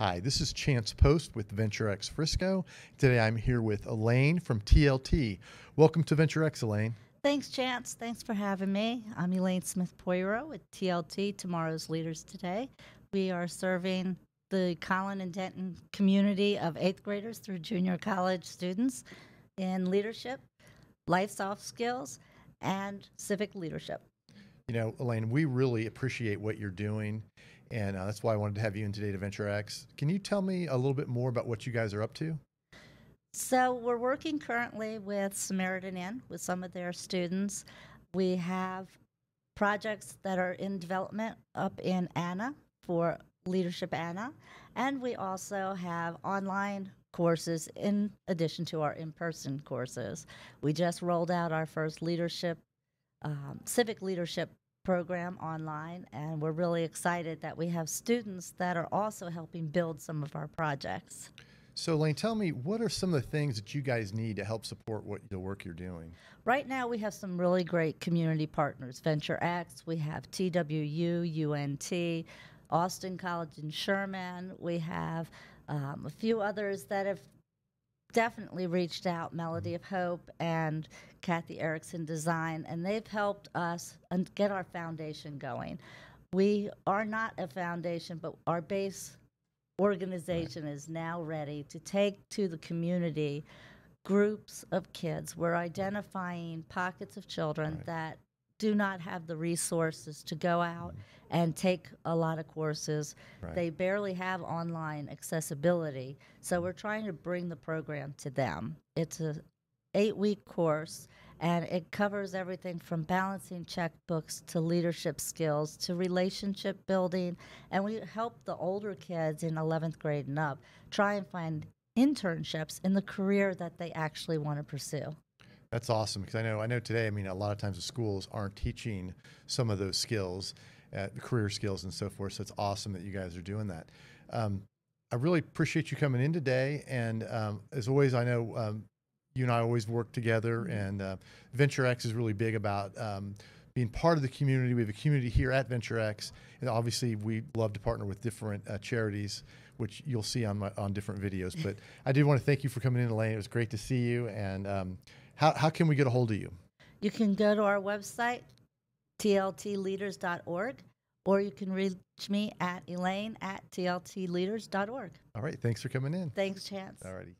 Hi, this is Chance Post with VentureX Frisco. Today I'm here with Elaine from TLT. Welcome to VentureX, Elaine. Thanks, Chance. Thanks for having me. I'm Elaine Smith Poiro with TLT, Tomorrow's Leaders Today. We are serving the Collin and Denton community of eighth graders through junior college students in leadership, life soft skills, and civic leadership. You know, Elaine, we really appreciate what you're doing and uh, that's why I wanted to have you in today to Venture X. Can you tell me a little bit more about what you guys are up to? So, we're working currently with Samaritan Inn with some of their students. We have projects that are in development up in Anna for Leadership Anna. And we also have online courses in addition to our in person courses. We just rolled out our first leadership, um, civic leadership program online, and we're really excited that we have students that are also helping build some of our projects. So, Lane, tell me, what are some of the things that you guys need to help support what the work you're doing? Right now, we have some really great community partners Venture X, we have TWU, UNT, Austin College in Sherman, we have um, a few others that have definitely reached out, Melody of Hope and Kathy Erickson Design, and they've helped us and get our foundation going. We are not a foundation, but our base organization right. is now ready to take to the community groups of kids. We're identifying pockets of children right. that do not have the resources to go out and take a lot of courses. Right. They barely have online accessibility. So we're trying to bring the program to them. It's a 8-week course and it covers everything from balancing checkbooks to leadership skills to relationship building and we help the older kids in 11th grade and up try and find internships in the career that they actually want to pursue. That's awesome because I know I know today. I mean, a lot of times the schools aren't teaching some of those skills, uh, career skills and so forth. So it's awesome that you guys are doing that. Um, I really appreciate you coming in today, and um, as always, I know um, you and I always work together, mm-hmm. and uh, Venture X is really big about um, being part of the community. We have a community here at VentureX, and obviously we love to partner with different uh, charities, which you'll see on my, on different videos. But I did want to thank you for coming in, Elaine. It was great to see you, and um, how, how can we get a hold of you? You can go to our website, tltleaders.org, or you can reach me at elaine at tltleaders.org. All right. Thanks for coming in. Thanks, Chance. All righty.